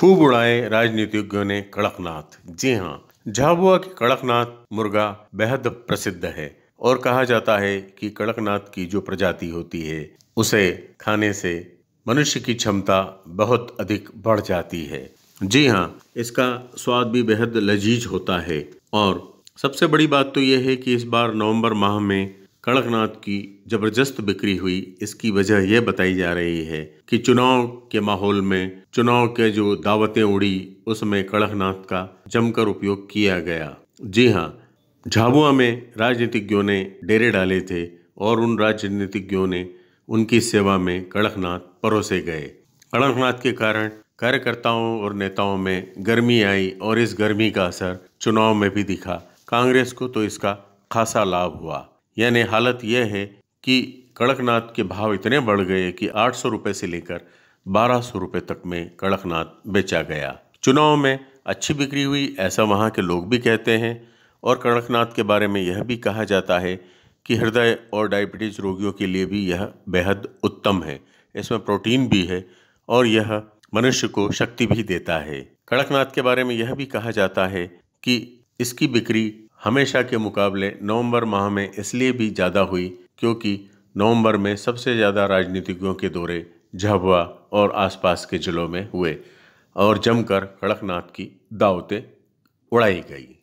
खूब उड़ाए राजनीतिज्ञों ने कड़कनाथ जी हाँ झाबुआ के कड़कनाथ मुर्गा बेहद प्रसिद्ध है और कहा जाता है कि कड़कनाथ की जो प्रजाति होती है उसे खाने से मनुष्य की क्षमता बहुत अधिक बढ़ जाती है जी हाँ इसका स्वाद भी बेहद लजीज होता है और सबसे बड़ी बात तो यह है कि इस बार नवंबर माह में कड़कनाथ की जबरदस्त बिक्री हुई इसकी वजह यह बताई जा रही है कि चुनाव के माहौल में चुनाव के जो दावतें उड़ी उसमें कड़कनाथ का जमकर उपयोग किया गया जी हाँ झाबुआ में राजनीतिज्ञों ने डेरे डाले थे और उन राजनीतिज्ञों ने उनकी सेवा में कड़कनाथ परोसे गए कड़कनाथ के कारण कार्यकर्ताओं और नेताओं में गर्मी आई और इस गर्मी का असर चुनाव में भी दिखा कांग्रेस को तो इसका खासा लाभ हुआ यानी हालत यह है कि कड़कनाथ के भाव इतने बढ़ गए कि आठ सौ रुपये से लेकर बारह सौ रुपये तक में कड़कनाथ बेचा गया चुनाव में अच्छी बिक्री हुई ऐसा वहाँ के लोग भी कहते हैं और कड़कनाथ के बारे में यह भी कहा जाता है कि हृदय और डायबिटीज़ रोगियों के लिए भी यह बेहद उत्तम है इसमें प्रोटीन भी है और यह मनुष्य को शक्ति भी देता है कड़कनाथ के बारे में यह भी कहा जाता है कि इसकी बिक्री हमेशा के मुकाबले नवंबर माह में इसलिए भी ज़्यादा हुई क्योंकि नवंबर में सबसे ज़्यादा राजनीतिज्ञों के दौरे झाबुआ और आसपास के ज़िलों में हुए और जमकर कड़कनाथ की दावतें उड़ाई गई